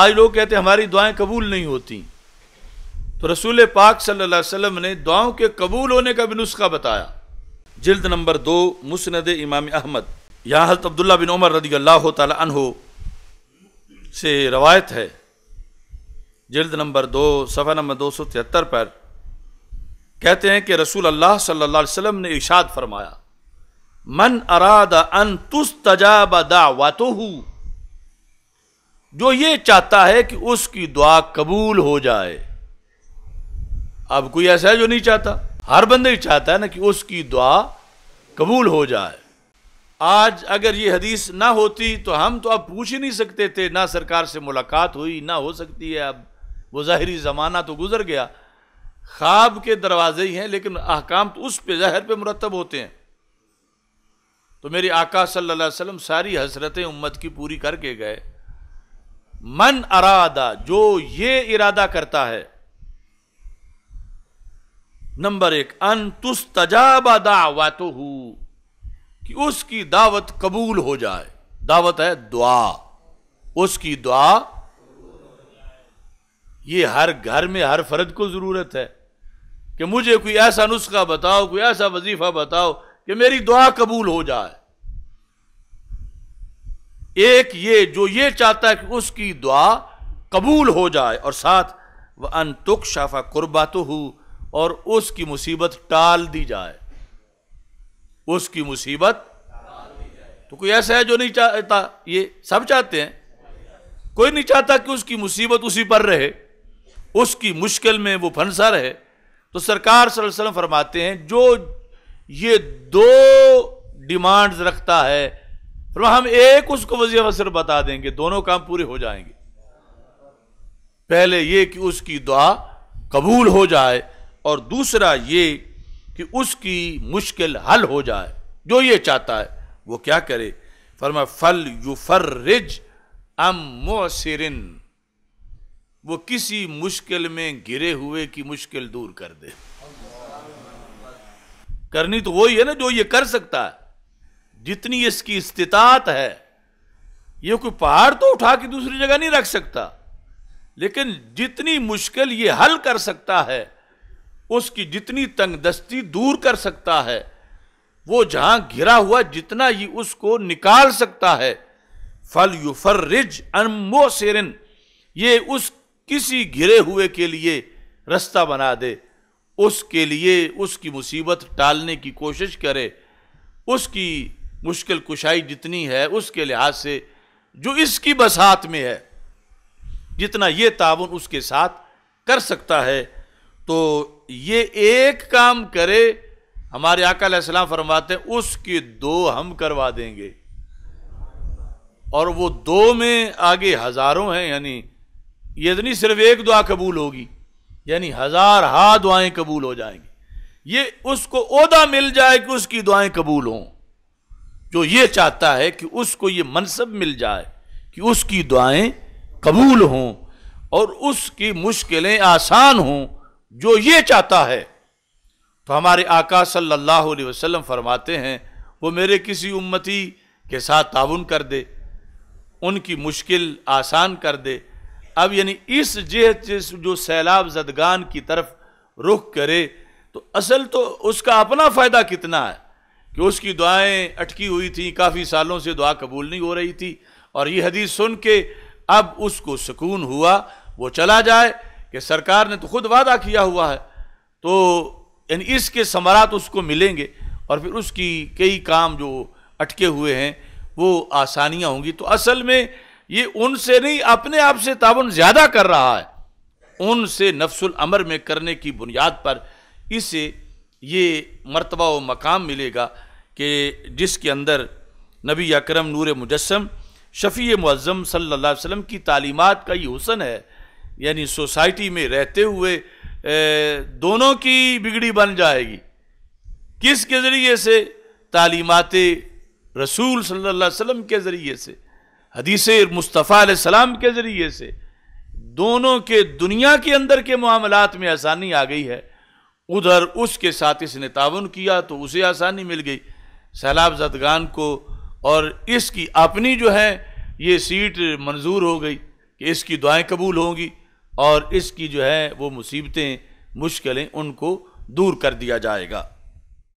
आज लोग कहते हैं हमारी दुआएं कबूल नहीं होती तो रसूल पाक सल्लल्लाहु अलैहि वसल्लम ने दुआओं के कबूल होने का भी नुस्खा बताया जिल्द नंबर दो मुसनद इमाम अहमद यहाँ हजरत अब्दुल्ला बिन उमर रदी अल्लाह तहो से रवायत है जिल्द नंबर दो सफ़ा नंबर दो सौ तिहत्तर पर कहते हैं कि रसूल अल्लाह सल्लल्लाहु अलैहि वसल्लम ने इशाद फरमाया मन अराद अन तुस्तजाब दावतो जो ये चाहता है कि उसकी दुआ कबूल हो जाए अब कोई ऐसा है जो नहीं चाहता हर बंदे ही चाहता है ना कि उसकी दुआ कबूल हो जाए आज अगर ये हदीस ना होती तो हम तो अब पूछ ही नहीं सकते थे ना सरकार से मुलाकात हुई ना हो सकती है अब वो ज़ाहरी ज़माना तो गुजर गया ख्वाब के दरवाजे ही हैं लेकिन अहकाम तो उस पे जहर पे मुरतब होते हैं तो मेरी आका सल्लल्लाहु अलैहि वसल्लम सारी हसरतें उम्मत की पूरी करके गए मन अरादा जो ये इरादा करता है नंबर एक अंतुस्तजाबा तजाबा दावत कि उसकी दावत कबूल हो जाए दावत है दुआ उसकी दुआ ये हर घर में हर फर्द को ज़रूरत है कि मुझे कोई ऐसा नुस्खा बताओ कोई ऐसा वजीफ़ा बताओ कि मेरी दुआ कबूल हो जाए एक ये जो ये चाहता है कि उसकी दुआ कबूल हो जाए और साथ वह अनतुक शाफा कुर्बा तो हो और उसकी मुसीबत टाल दी जाए उसकी मुसीबत तो कोई ऐसा है जो नहीं चाहता ये सब चाहते हैं कोई नहीं चाहता कि उसकी मुसीबत उसी पर रहे उसकी मुश्किल में वो फंसा रहे तो सरकार सल्लल्लाहु अलैहि वसल्लम फरमाते हैं जो ये दो डिमांड्स रखता है फिर हम एक उसको वजी असर बता देंगे दोनों काम पूरे हो जाएंगे पहले ये कि उसकी दुआ कबूल हो जाए और दूसरा ये कि उसकी मुश्किल हल हो जाए जो ये चाहता है वो क्या करे फरमा फल रिज अम वो किसी मुश्किल में गिरे हुए की मुश्किल दूर कर दे करनी तो वही है ना जो ये कर सकता है जितनी इसकी स्थितात है ये कोई पहाड़ तो उठा के दूसरी जगह नहीं रख सकता लेकिन जितनी मुश्किल ये हल कर सकता है उसकी जितनी तंगदस्ती दूर कर सकता है वो जहां घिरा हुआ जितना ही उसको निकाल सकता है फल युफर रिज अनमो सेरिन ये उस किसी घिरे हुए के लिए रास्ता बना दे उसके लिए उसकी मुसीबत टालने की कोशिश करे उसकी मुश्किल कुशाई जितनी है उसके लिहाज से जो इसकी बसात में है जितना ये ताउन उसके साथ कर सकता है तो ये एक काम करे हमारे आकाल फरमाते हैं उसके दो हम करवा देंगे और वो दो में आगे हज़ारों हैं यानी ये तो नहीं सिर्फ एक दुआ कबूल होगी यानी हज़ार हा दुआएं कबूल हो जाएंगी ये उसको ओदा मिल जाए कि उसकी दुआएं कबूल हों जो ये चाहता है कि उसको ये मनसब मिल जाए कि उसकी दुआएं कबूल हों और उसकी मुश्किलें आसान हों जो ये चाहता है तो हमारे आका सल्लल्लाहु अलैहि वसल्लम फरमाते हैं वो मेरे किसी उम्मती के साथ ताउन कर दे उनकी मुश्किल आसान कर दे अब यानी इस जिस जो सैलाब जदगान की तरफ रुख करे तो असल तो उसका अपना फ़ायदा कितना है कि उसकी दुआएं अटकी हुई थी काफ़ी सालों से दुआ कबूल नहीं हो रही थी और ये हदीस सुन के अब उसको सुकून हुआ वो चला जाए कि सरकार ने तो खुद वादा किया हुआ है तो यानी इसके समरात उसको मिलेंगे और फिर उसकी कई काम जो अटके हुए हैं वो आसानियाँ होंगी तो असल में ये उनसे नहीं अपने आप से ताउन ज़्यादा कर रहा है उनसे नफ्सुल अमर में करने की बुनियाद पर इसे ये मरतबा व मकाम मिलेगा कि जिसके अंदर नबी अकरम नूर मुजस्म शफ़ी मज़म सल्ला वसम की तालीमत का ये हुसन है यानी सोसाइटी में रहते हुए ए, दोनों की बिगड़ी बन जाएगी किसके ज़रिए से तालीमत रसूल सल्ला वसम के ज़रिए से हदीस मुस्तफ़ा सलाम के ज़रिए से दोनों के दुनिया के अंदर के मामलों में आसानी आ गई है उधर उसके साथ इसने तावन किया तो उसे आसानी मिल गई सैलाब जदगान को और इसकी अपनी जो है ये सीट मंजूर हो गई कि इसकी दुआएं कबूल होंगी और इसकी जो है वो मुसीबतें मुश्किलें उनको दूर कर दिया जाएगा